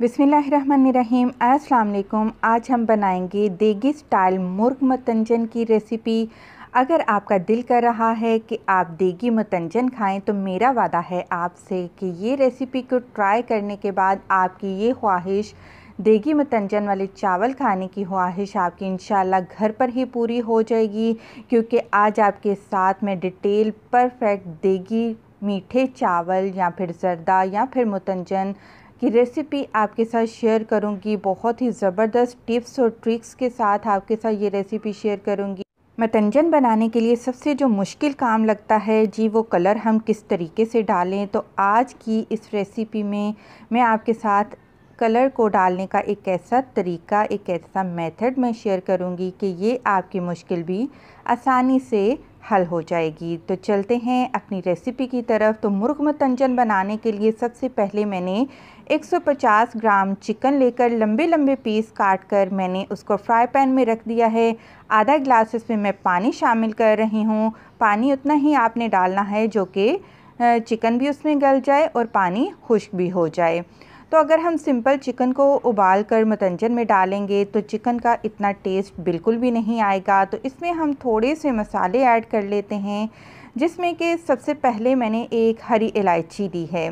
बिसमीम् अस्सलाम आज हम बनाएंगे देगी स्टाइल मुर्ग मतंजन की रेसिपी अगर आपका दिल कर रहा है कि आप देगी मतंजन खाएं तो मेरा वादा है आपसे कि ये रेसिपी को ट्राई करने के बाद आपकी ये ख्वाहिश देगी मतंजन वाले चावल खाने की ख्वाहिश आपकी इन घर पर ही पूरी हो जाएगी क्योंकि आज आपके साथ मैं डिटेल परफेक्ट देगी मीठे चावल या फिर ज़रदा या फिर मतंजन की रेसिपी आपके साथ शेयर करूंगी बहुत ही ज़बरदस्त टिप्स और ट्रिक्स के साथ आपके साथ ये रेसिपी शेयर करूंगी मतंजन बनाने के लिए सबसे जो मुश्किल काम लगता है जी वो कलर हम किस तरीके से डालें तो आज की इस रेसिपी में मैं आपके साथ कलर को डालने का एक ऐसा तरीका एक ऐसा मेथड मैं शेयर करूंगी कि ये आपकी मुश्किल भी आसानी से हल हो जाएगी तो चलते हैं अपनी रेसिपी की तरफ तो मुर्ग मतंजन बनाने के लिए सबसे पहले मैंने 150 ग्राम चिकन लेकर लंबे लंबे पीस काट कर मैंने उसको फ्राई पैन में रख दिया है आधा ग्लास इसमें मैं पानी शामिल कर रही हूँ पानी उतना ही आपने डालना है जो कि चिकन भी उसमें गल जाए और पानी खुश्क भी हो जाए तो अगर हम सिंपल चिकन को उबाल कर मतंजन में डालेंगे तो चिकन का इतना टेस्ट बिल्कुल भी नहीं आएगा तो इसमें हम थोड़े से मसाले ऐड कर लेते हैं जिसमें कि सबसे पहले मैंने एक हरी इलायची दी है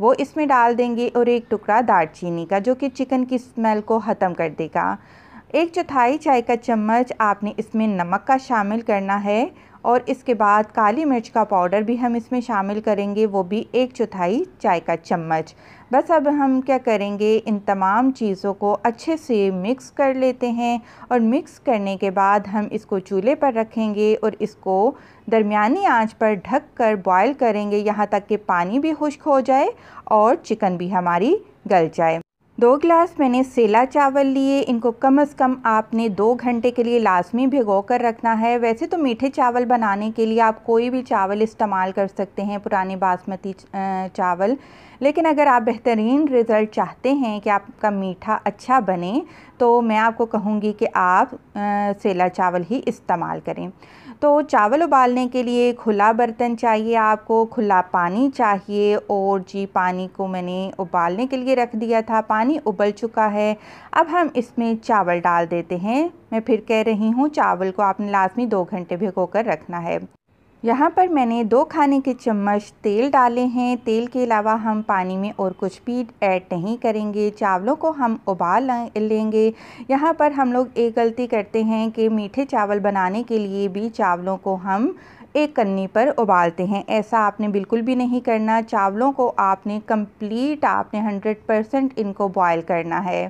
वो इसमें डाल देंगे और एक टुकड़ा दालचीनी का जो कि चिकन की स्मेल को ख़त्म कर देगा एक चौथाई चाय का चम्मच आपने इसमें नमक का शामिल करना है और इसके बाद काली मिर्च का पाउडर भी हम इसमें शामिल करेंगे वो भी एक चौथाई चाय का चम्मच बस अब हम क्या करेंगे इन तमाम चीज़ों को अच्छे से मिक्स कर लेते हैं और मिक्स करने के बाद हम इसको चूल्हे पर रखेंगे और इसको दरमियानी आंच पर ढक कर बॉयल करेंगे यहाँ तक कि पानी भी खुश्क हो जाए और चिकन भी हमारी गल जाए दो गिलास मैंने सेला चावल लिए इनको कम से कम आपने दो घंटे के लिए लाजमी भिगो कर रखना है वैसे तो मीठे चावल बनाने के लिए आप कोई भी चावल इस्तेमाल कर सकते हैं पुराने बासमती चावल लेकिन अगर आप बेहतरीन रिज़ल्ट चाहते हैं कि आपका मीठा अच्छा बने तो मैं आपको कहूँगी कि आप सेला चावल ही इस्तेमाल करें तो चावल उबालने के लिए खुला बर्तन चाहिए आपको खुला पानी चाहिए और जी पानी को मैंने उबालने के लिए रख दिया था पानी उबल चुका है अब हम इसमें चावल डाल देते हैं मैं फिर कह रही हूँ चावल को आपने लाजमी दो घंटे भिगो कर रखना है यहाँ पर मैंने दो खाने के चम्मच तेल डाले हैं तेल के अलावा हम पानी में और कुछ भी ऐड नहीं करेंगे चावलों को हम उबाल लेंगे यहाँ पर हम लोग एक गलती करते हैं कि मीठे चावल बनाने के लिए भी चावलों को हम एक कन्नी पर उबालते हैं ऐसा आपने बिल्कुल भी नहीं करना चावलों को आपने कंप्लीट आपने 100 परसेंट इनको बॉयल करना है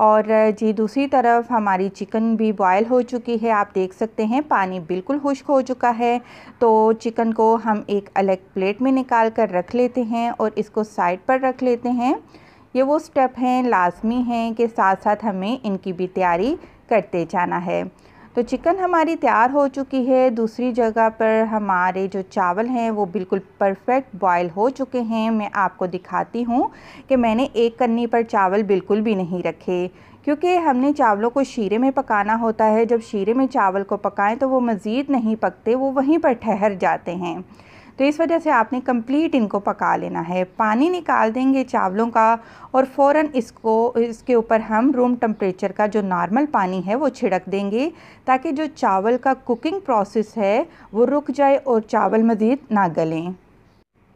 और जी दूसरी तरफ हमारी चिकन भी बॉयल हो चुकी है आप देख सकते हैं पानी बिल्कुल खुश्क हो चुका है तो चिकन को हम एक अलग प्लेट में निकाल कर रख लेते हैं और इसको साइड पर रख लेते हैं ये वो स्टेप हैं लाजमी हैं कि साथ साथ हमें इनकी भी तैयारी करते जाना है तो चिकन हमारी तैयार हो चुकी है दूसरी जगह पर हमारे जो चावल हैं वो बिल्कुल परफेक्ट बॉयल हो चुके हैं मैं आपको दिखाती हूँ कि मैंने एक कन्नी पर चावल बिल्कुल भी नहीं रखे क्योंकि हमने चावलों को शीरे में पकाना होता है जब शीरे में चावल को पकाएं तो वो मज़ीद नहीं पकते वो वहीं पर ठहर जाते हैं तो इस वजह से आपने कंप्लीट इनको पका लेना है पानी निकाल देंगे चावलों का और फ़ौर इसको इसके ऊपर हम रूम टम्परेचर का जो नॉर्मल पानी है वो छिड़क देंगे ताकि जो चावल का कुकिंग प्रोसेस है वो रुक जाए और चावल मज़ीद ना गलें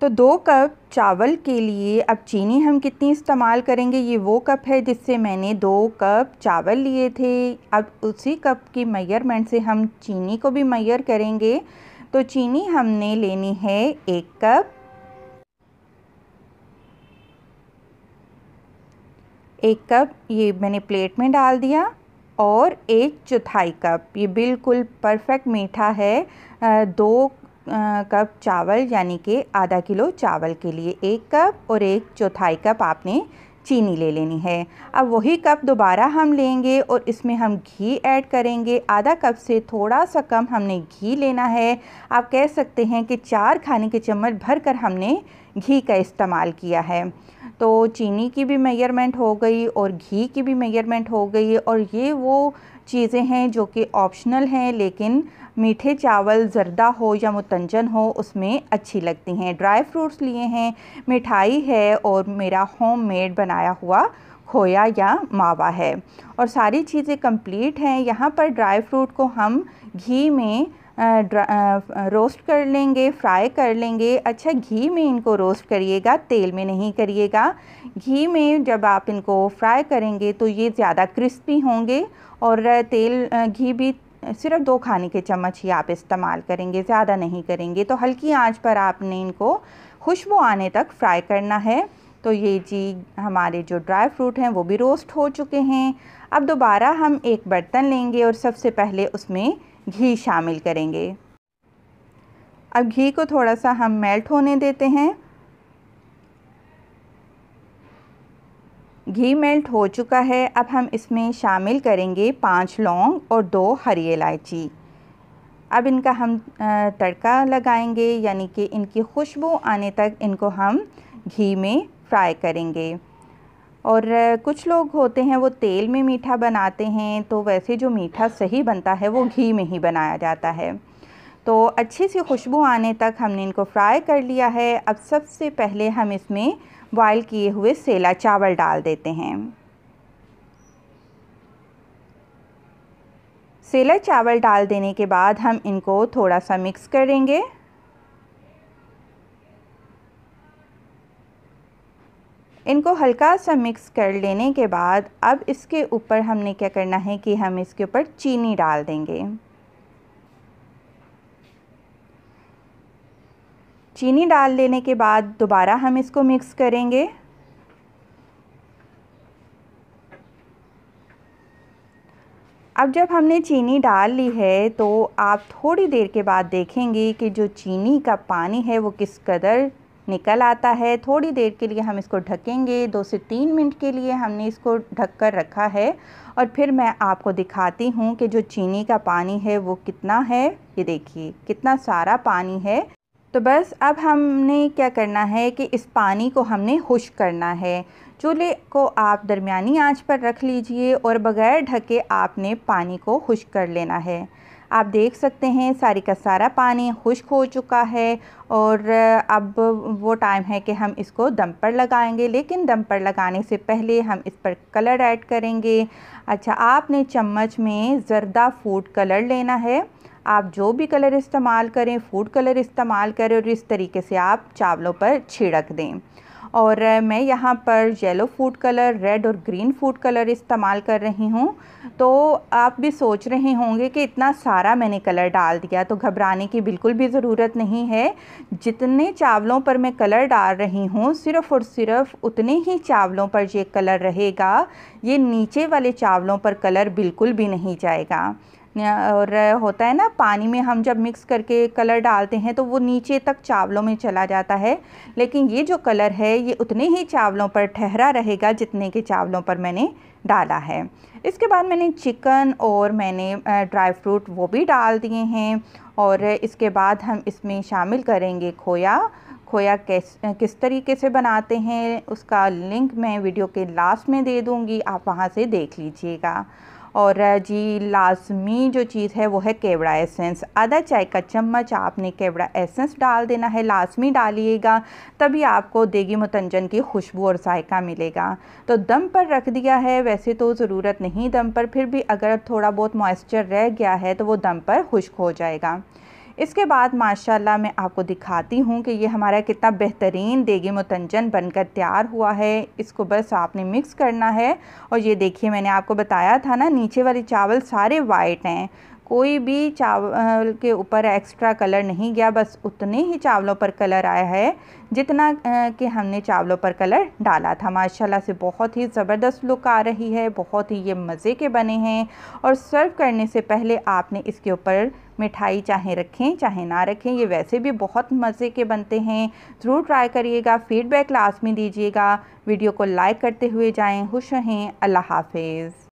तो दो कप चावल के लिए अब चीनी हम कितनी इस्तेमाल करेंगे ये वो कप है जिससे मैंने दो कप चावल लिए थे अब उसी कप की मैयरमेंट से हम चीनी को भी मैयर करेंगे तो चीनी हमने लेनी है एक कप एक कप ये मैंने प्लेट में डाल दिया और एक चौथाई कप ये बिल्कुल परफेक्ट मीठा है दो कप चावल यानी कि आधा किलो चावल के लिए एक कप और एक चौथाई कप आपने चीनी ले लेनी है अब वही कप दोबारा हम लेंगे और इसमें हम घी ऐड करेंगे आधा कप से थोड़ा सा कम हमने घी लेना है आप कह सकते हैं कि चार खाने के चम्मच भर कर हमने घी का इस्तेमाल किया है तो चीनी की भी मेजरमेंट हो गई और घी की भी मेजरमेंट हो गई और ये वो चीज़ें हैं जो कि ऑप्शनल हैं लेकिन मीठे चावल जर्दा हो या मुतंजन हो उसमें अच्छी लगती हैं ड्राई फ्रूट्स लिए हैं मिठाई है और मेरा होममेड बनाया हुआ खोया या मावा है और सारी चीज़ें कंप्लीट हैं यहाँ पर ड्राई फ्रूट को हम घी में रोस्ट कर लेंगे फ्राई कर लेंगे अच्छा घी में इनको रोस्ट करिएगा तेल में नहीं करिएगा घी में जब आप इनको फ्राई करेंगे तो ये ज़्यादा क्रिस्पी होंगे और तेल घी भी सिर्फ दो खाने के चम्मच ही आप इस्तेमाल करेंगे ज़्यादा नहीं करेंगे तो हल्की आंच पर आपने इनको खुशबू आने तक फ्राई करना है तो ये जी हमारे जो ड्राई फ्रूट हैं वो भी रोस्ट हो चुके हैं अब दोबारा हम एक बर्तन लेंगे और सबसे पहले उसमें घी शामिल करेंगे अब घी को थोड़ा सा हम मेल्ट होने देते हैं घी मेल्ट हो चुका है अब हम इसमें शामिल करेंगे पांच लौंग और दो हरी इलायची अब इनका हम तड़का लगाएंगे यानी कि इनकी खुशबू आने तक इनको हम घी में फ्राई करेंगे और कुछ लोग होते हैं वो तेल में मीठा बनाते हैं तो वैसे जो मीठा सही बनता है वो घी में ही बनाया जाता है तो अच्छी सी खुशबू आने तक हमने इनको फ्राई कर लिया है अब सबसे पहले हम इसमें बॉयल किए हुए सेला चावल डाल देते हैं सेला चावल डाल देने के बाद हम इनको थोड़ा सा मिक्स करेंगे इनको हल्का सा मिक्स कर लेने के बाद अब इसके ऊपर हमने क्या करना है कि हम इसके ऊपर चीनी डाल देंगे चीनी डाल देने के बाद दोबारा हम इसको मिक्स करेंगे अब जब हमने चीनी डाल ली है तो आप थोड़ी देर के बाद देखेंगे कि जो चीनी का पानी है वो किस कदर निकल आता है थोड़ी देर के लिए हम इसको ढकेंगे दो से तीन मिनट के लिए हमने इसको ढक कर रखा है और फिर मैं आपको दिखाती हूँ कि जो चीनी का पानी है वो कितना है ये देखिए कितना सारा पानी है तो बस अब हमने क्या करना है कि इस पानी को हमने खुश करना है चूल्हे को आप दरमिया आंच पर रख लीजिए और बगैर ढके आपने पानी को खुश कर लेना है आप देख सकते हैं सारी का सारा पानी खुश्क हो चुका है और अब वो टाइम है कि हम इसको दम पर लगाएंगे लेकिन दम पर लगाने से पहले हम इस पर कलर ऐड करेंगे अच्छा आपने चम्मच में ज़रदा फूड कलर लेना है आप जो भी कलर इस्तेमाल करें फूड कलर इस्तेमाल करें और इस तरीके से आप चावलों पर छिड़क दें और मैं यहाँ पर येलो फूड कलर रेड और ग्रीन फूड कलर इस्तेमाल कर रही हूँ तो आप भी सोच रहे होंगे कि इतना सारा मैंने कलर डाल दिया तो घबराने की बिल्कुल भी ज़रूरत नहीं है जितने चावलों पर मैं कलर डाल रही हूँ सिर्फ़ और सिर्फ उतने ही चावलों पर ये कलर रहेगा ये नीचे वाले चावलों पर कलर बिल्कुल भी नहीं जाएगा और होता है ना पानी में हम जब मिक्स करके कलर डालते हैं तो वो नीचे तक चावलों में चला जाता है लेकिन ये जो कलर है ये उतने ही चावलों पर ठहरा रहेगा जितने के चावलों पर मैंने डाला है इसके बाद मैंने चिकन और मैंने ड्राई फ्रूट वो भी डाल दिए हैं और इसके बाद हम इसमें शामिल करेंगे खोया खोया कैस किस तरीके से बनाते हैं उसका लिंक मैं वीडियो के लास्ट में दे दूँगी आप वहाँ से देख लीजिएगा और जी लाजमी जो चीज़ है वो है केवड़ा एसेंस आधा चाय का चम्मच आपने केवड़ा एसेंस डाल देना है लाजमी डालिएगा तभी आपको देगी मतंजन की खुशबू और जायका मिलेगा तो दम पर रख दिया है वैसे तो ज़रूरत नहीं दम पर फिर भी अगर थोड़ा बहुत मॉइस्चर रह गया है तो वो दम पर खुश्क हो जाएगा इसके बाद माशाल्लाह मैं आपको दिखाती हूँ कि ये हमारा कितना बेहतरीन देगी मतंजन बनकर तैयार हुआ है इसको बस आपने मिक्स करना है और ये देखिए मैंने आपको बताया था ना नीचे वाले चावल सारे वाइट हैं कोई भी चावल के ऊपर एक्स्ट्रा कलर नहीं गया बस उतने ही चावलों पर कलर आया है जितना कि हमने चावलों पर कलर डाला था माशाल्लाह से बहुत ही ज़बरदस्त लुक आ रही है बहुत ही ये मज़े के बने हैं और सर्व करने से पहले आपने इसके ऊपर मिठाई चाहे रखें चाहे ना रखें ये वैसे भी बहुत मज़े के बनते हैं ज़रूर ट्राई करिएगा फ़ीडबैक लास्ट में दीजिएगा वीडियो को लाइक करते हुए जाएँ खुश रहें अल्लाह हाफिज़